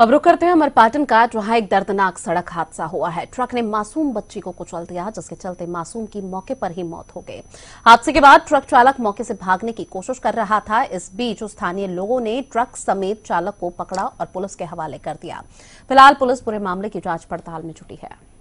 अब रुक करते हैं अमरपाटन का जहां एक दर्दनाक सड़क हादसा हुआ है ट्रक ने मासूम बच्ची को कुचल दिया जिसके चलते मासूम की मौके पर ही मौत हो गई हादसे के बाद ट्रक चालक मौके से भागने की कोशिश कर रहा था इस बीच स्थानीय लोगों ने ट्रक समेत चालक को पकड़ा और पुलिस के हवाले कर दिया फिलहाल पुलिस पूरे मामले की जांच पड़ताल में जुटी है